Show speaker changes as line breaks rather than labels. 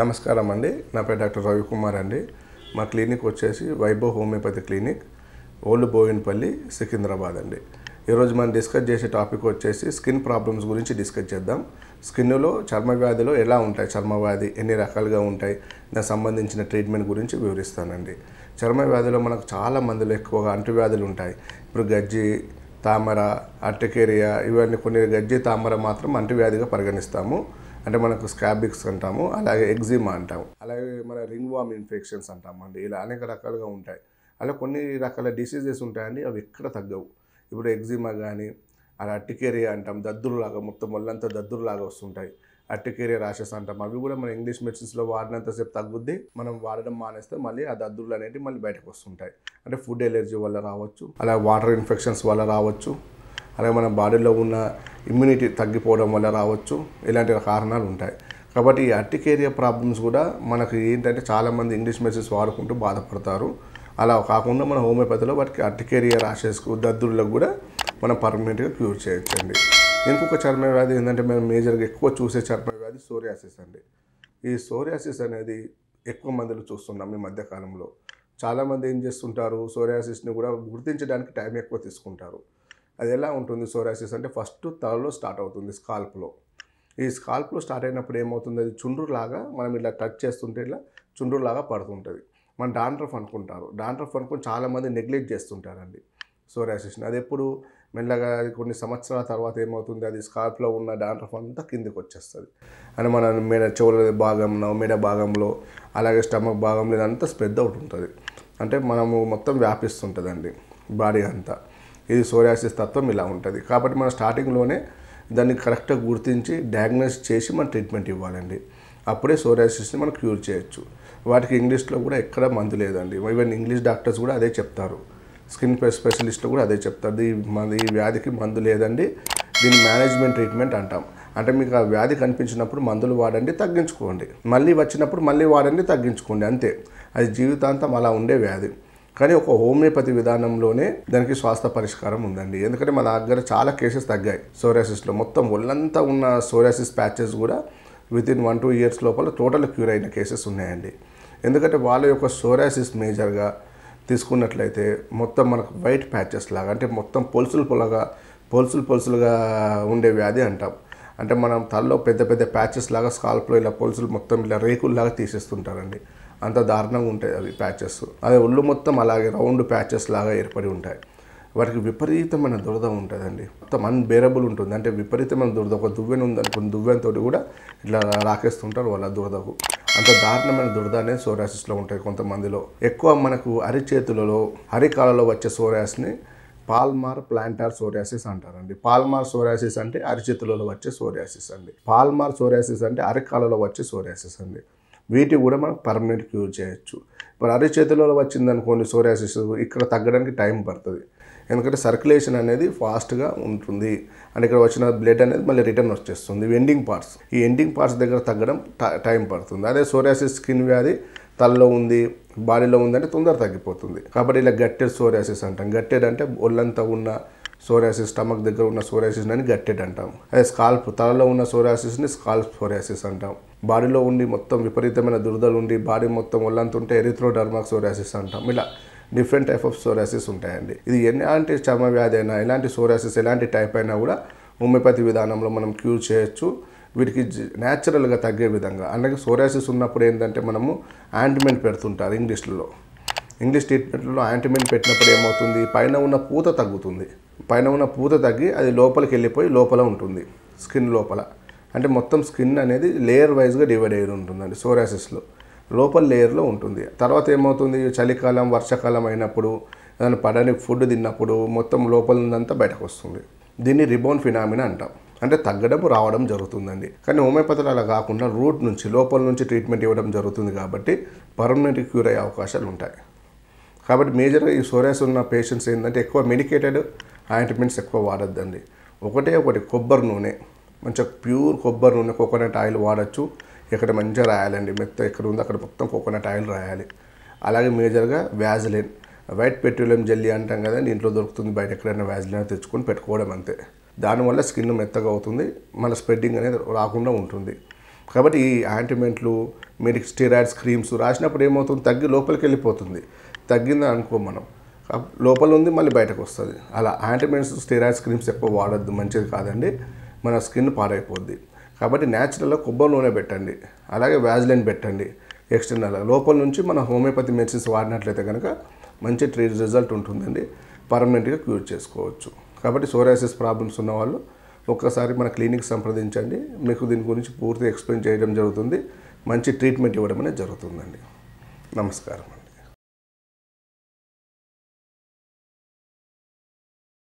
నమస్కారం అండి నా పేరు డాక్టర్ రవికుమార్ అండి మా క్లినిక్ వచ్చేసి Vaibhav homeopathy clinic old Bowenpally Secunderabad అండి ఈరోజు మనం డిస్కస్ చేసే టాపిక్ వచ్చేసి స్కిన్ ప్రాబ్లమ్స్ గురించి డిస్కస్ చేద్దాం స్కిన్లో చర్మ వ్యాధిలో ఎలా ఉంటాయి చర్మ వ్యాధి ఎన్ని రకాలుగా ఉంటాయి దానికి సంబంధించిన ట్రీట్మెంట్ గురించి వివరిస్తానండి చర్మ వ్యాధిలో మనకు చాలా మందిలో ఎక్కువగా అంటువ్యాధులు ఉంటాయి ఇప్పుడు గజ్జి తామర అట్టకేరియా ఇవన్నీ కొన్ని గజ్జి తామర మాత్రం అంటువ్యాధిగా పరిగణిస్తాము అంటే మనకు స్క్రాబిక్స్ అంటాము అలాగే ఎగ్జిమా అంటాము అలాగే మన రింగ్ వామ్ ఇన్ఫెక్షన్స్ అంటామండి ఇలా అనేక రకాలుగా ఉంటాయి అలా కొన్ని రకాల డిసీజెస్ ఉంటాయండి అవి ఎక్కడ తగ్గవు ఇప్పుడు ఎగ్జిమా కానీ అలా అట్టికేరియా అంటాం లాగా మొత్తం దద్దురు లాగా వస్తుంటాయి అట్టికేరియా రాషెస్ అంటాం అవి కూడా మన ఇంగ్లీష్ మెడిసిన్స్లో వాడినంతసేపు తగ్గుద్ది మనం వాడడం మానేస్తే మళ్ళీ ఆ దద్దుర్లు అనేవి మళ్ళీ బయటకు వస్తుంటాయి అంటే ఫుడ్ ఎలర్జీ వల్ల రావచ్చు అలా వాటర్ ఇన్ఫెక్షన్స్ వల్ల రావచ్చు అలాగే మన బాడీలో ఉన్న ఇమ్యూనిటీ తగ్గిపోవడం వల్ల రావచ్చు ఇలాంటి కారణాలు ఉంటాయి కాబట్టి ఈ అర్టికేరియా ప్రాబ్లమ్స్ కూడా మనకి ఏంటంటే చాలామంది ఇంగ్లీష్ మెడిసిన్స్ వాడుకుంటూ బాధపడతారు అలా కాకుండా మన హోమియోపతిలో వాటికి అర్టికేరియా రాసేసుకు దద్దుర్లకు కూడా మనం పర్మనెంట్గా క్యూర్ చేయొచ్చండి ఇంకొక చర్మ వ్యాధి ఏంటంటే మనం మేజర్గా ఎక్కువ చూసే చర్మ వ్యాధి సోరియాసిస్ అండి ఈ సోరియాసిస్ అనేది ఎక్కువ మందిలో చూస్తున్నాం ఈ మధ్యకాలంలో చాలామంది ఏం చేస్తుంటారు సోరియాసిస్ని కూడా గుర్తించడానికి టైం ఎక్కువ తీసుకుంటారు అది ఎలా ఉంటుంది సోరాసిస్ అంటే ఫస్ట్ తలలో స్టార్ట్ అవుతుంది స్కాల్ప్లో ఈ స్కాల్ప్లో స్టార్ట్ అయినప్పుడు ఏమవుతుంది అది చుండ్రులాగా మనం ఇలా టచ్ చేస్తుంటే ఇలా చుండ్రులాగా పడుతుంటుంది మన డాండ్రఫ్ అనుకుంటారు డాండ్రఫ్ అనుకుని చాలామంది నెగ్లెక్ట్ చేస్తుంటారండి సోరాసిస్ని అది ఎప్పుడు మెల్లగా అది కొన్ని సంవత్సరాల తర్వాత ఏమవుతుంది అది స్కాల్ప్లో ఉన్న డాండ్రఫ్ అంతా కిందికి వచ్చేస్తుంది అని మన మెడ చెవుల భాగంలో మెడ భాగంలో అలాగే స్టమక్ భాగంలో ఇదంతా స్ప్రెడ్ అవుట్ ఉంటుంది అంటే మనము మొత్తం వ్యాపిస్తుంటుందండి బాడీ అంతా ఇది సోరియాసిస్ తత్వం ఇలా ఉంటుంది కాబట్టి మనం స్టార్టింగ్లోనే దాన్ని కరెక్ట్గా గుర్తించి డయాగ్నోస్ చేసి మనం ట్రీట్మెంట్ ఇవ్వాలండి అప్పుడే సోరియాసిస్ని మనం క్యూర్ చేయొచ్చు వాటికి ఇంగ్లీష్లో కూడా ఎక్కడ మందు లేదండి ఈవెన్ ఇంగ్లీష్ డాక్టర్స్ కూడా అదే చెప్తారు స్కిన్ స్పెషలిస్ట్లు కూడా అదే చెప్తారు మన ఈ వ్యాధికి మందు లేదండి దీన్ని మేనేజ్మెంట్ ట్రీట్మెంట్ అంటాం అంటే మీకు ఆ వ్యాధి కనిపించినప్పుడు మందులు వాడండి తగ్గించుకోండి మళ్ళీ వచ్చినప్పుడు మళ్ళీ వాడండి తగ్గించుకోండి అంతే అది జీవితాంతం అలా ఉండే వ్యాధి కానీ ఒక హోమియోపతి విధానంలోనే దానికి శ్వాస పరిష్కారం ఉందండి ఎందుకంటే మన దగ్గర చాలా కేసెస్ తగ్గాయి సోరాసిస్లో మొత్తం ఒళ్ళంతా ఉన్న సోరాసిస్ ప్యాచెస్ కూడా within one two years లోపల టోటల్ క్యూర్ అయిన కేసెస్ ఉన్నాయండి ఎందుకంటే వాళ్ళ యొక్క సోరాసిస్ మేజర్గా తీసుకున్నట్లయితే మొత్తం మనకు వైట్ ప్యాచెస్ లాగా అంటే మొత్తం పొలుసులు పొలగా పొలుసులు పొలుసులుగా ఉండే వ్యాధి అంటాం అంటే మనం తలలో పెద్ద పెద్ద ప్యాచెస్ లాగా స్కాల్ప్లో ఇలా పొలుసులు మొత్తం ఇలా రేకుల్లాగా తీసేస్తుంటారండి అంత దారుణంగా ఉంటాయి అవి ప్యాచెస్ అవి ఒళ్ళు మొత్తం అలాగే రౌండ్ ప్యాచెస్ లాగా ఏర్పడి ఉంటాయి వాటికి విపరీతమైన దురద ఉంటుందండి మొత్తం అన్బేరబుల్ ఉంటుంది అంటే విపరీతమైన దురద ఒక దువ్వెన ఉందనుకున్న దువ్వెనతో కూడా ఇట్లా రాకేస్తుంటారు వాళ్ళ దురదకు అంత దారుణమైన దురద అనేది సోరాసిస్లో ఉంటాయి కొంతమందిలో ఎక్కువ మనకు అరిచేతులలో అరికాలలో వచ్చే సోరాసిని పాల్మార్ ప్లాంటార్ సోరియాసిస్ అంటారండి పాల్మార్ సోరియాసిస్ అంటే అరిచేతులలో వచ్చే సోరియాసిస్ అండి పాల్మార్ సోరియాసిస్ అంటే అరికాలలో వచ్చే సోరియాసిస్ అండి వీటికి కూడా మనం పర్మనెంట్కి యూజ్ చేయొచ్చు ఇప్పుడు అరి చేతిలో వచ్చింది అనుకోండి సోరియాసిస్ ఇక్కడ తగ్గడానికి టైం పడుతుంది ఎందుకంటే సర్క్యులేషన్ అనేది ఫాస్ట్గా ఉంటుంది అండ్ ఇక్కడ వచ్చిన బ్లడ్ అనేది మళ్ళీ రిటర్న్ వచ్చేస్తుంది ఎండింగ్ పార్ట్స్ ఈ ఎండింగ్ పార్ట్స్ దగ్గర తగ్గడం టైం పడుతుంది అదే సోరియాసిస్ స్కిన్ వ్యాధి తలలో ఉంది బాడీలో ఉంది అంటే తొందర తగ్గిపోతుంది కాబట్టి ఇలా గట్టెడ్ సోరియాసిస్ అంటాం గట్టెడ్ అంటే ఒళ్ళంతా ఉన్న సోరియాసిస్ స్టమక్ దగ్గర ఉన్న సోరియాసిస్ అని గట్టెడ్ అంటాం అదే స్కాల్ప్ తలలో ఉన్న సోరియాసిస్ని స్కాల్ప్ సోరియాసిస్ అంటాం బాడీలో ఉండి మొత్తం విపరీతమైన దురదలు ఉండి బాడీ మొత్తం ఒళ్ళంతుంటే ఎరిథ్రోడర్మాక్ సోరాసిస్ అంటాం ఇలా డిఫరెంట్ టైప్ ఆఫ్ సోరాసిస్ ఉంటాయండి ఇది ఎలాంటి చర్మ వ్యాధి అయినా ఎలాంటి సోరాసిస్ ఎలాంటి టైప్ అయినా కూడా హోమియోపతి విధానంలో మనం క్యూర్ చేయొచ్చు వీటికి న్యాచురల్గా తగ్గే విధంగా అలాగే సోరాసిస్ ఉన్నప్పుడు ఏంటంటే మనము యాంటిమెంట్ పెడుతుంటారు ఇంగ్లీష్లో ఇంగ్లీష్ ట్రీట్మెంట్లో యాంటిమెంట్ పెట్టినప్పుడు ఏమవుతుంది పైన ఉన్న పూత తగ్గుతుంది పైన ఉన్న పూత తగ్గి అది లోపలికి వెళ్ళిపోయి లోపల ఉంటుంది స్కిన్ లోపల అంటే మొత్తం స్కిన్ అనేది లేయర్ వైజ్గా డివైడ్ అయి ఉంటుందండి సోరాసిస్లో లోపల లేయర్లో ఉంటుంది తర్వాత ఏమవుతుంది చలికాలం వర్షాకాలం అయినప్పుడు దాన్ని పడని ఫుడ్ తిన్నప్పుడు మొత్తం లోపల ఉన్నంతా బయటకు వస్తుంది దీన్ని రిబోన్ ఫినామినా అంటాం అంటే తగ్గడం రావడం జరుగుతుందండి కానీ హోమియోపతి అలా కాకుండా రూట్ నుంచి లోపల నుంచి ట్రీట్మెంట్ ఇవ్వడం జరుగుతుంది కాబట్టి పర్మనెంట్ క్యూర్ అయ్యే అవకాశాలు ఉంటాయి కాబట్టి మేజర్గా ఈ సోరేస్ ఉన్న పేషెంట్స్ ఏంటంటే ఎక్కువ మెడికేటెడ్ ఆయింట్మెంట్స్ ఎక్కువ వాడద్దండి ఒకటే ఒకటి కొబ్బరి నూనె మంచిగా ప్యూర్ కొబ్బరి నూనె కోకోనట్ ఆయిల్ వాడచ్చు ఇక్కడ మంచిగా రాయాలండి మెత్త ఎక్కడ ఉందో అక్కడ మొత్తం కోకోనట్ ఆయిల్ రాయాలి అలాగే మేజర్గా వ్యాజిలిన్ వైట్ పెట్రోలియం జల్లి అంటాం కదా ఇంట్లో దొరుకుతుంది బయట ఎక్కడైనా వ్యాజిలిన్ తెచ్చుకొని పెట్టుకోవడం అంతే దానివల్ల స్కిన్ మెత్తగా అవుతుంది మన స్ప్రెడ్డింగ్ అనేది రాకుండా ఉంటుంది కాబట్టి ఈ యాంటిమెంట్లు మెడిక్ స్టీరాయిడ్స్ క్రీమ్స్ రాసినప్పుడు ఏమవుతుంది తగ్గి లోపలికి వెళ్ళిపోతుంది తగ్గిందని అనుకో మనం లోపల ఉంది మళ్ళీ బయటకు వస్తుంది అలా యాంటిమెంట్స్ స్టీరాయిడ్స్ క్రీమ్స్ ఎక్కువ వాడద్దు మంచిది కాదండి మన స్కిన్ పాడైపోద్ది కాబట్టి న్యాచురల్గా కొబ్బరి నూనె పెట్టండి అలాగే వ్యాజ్లైన్ పెట్టండి ఎక్స్టర్నల్ లోపల నుంచి మన హోమియోపతి మెడిసిన్స్ వాడినట్లయితే కనుక మంచి ట్రీ రిజల్ట్ ఉంటుందండి పర్మనెంట్గా క్యూర్ చేసుకోవచ్చు కాబట్టి సోరాసిస్ ప్రాబ్లమ్స్ ఉన్నవాళ్ళు ఒక్కసారి మన క్లినిక్ సంప్రదించండి మీకు దీని గురించి పూర్తి ఎక్స్ప్లెయిన్ చేయడం జరుగుతుంది మంచి ట్రీట్మెంట్ ఇవ్వడం అనేది జరుగుతుందండి నమస్కారం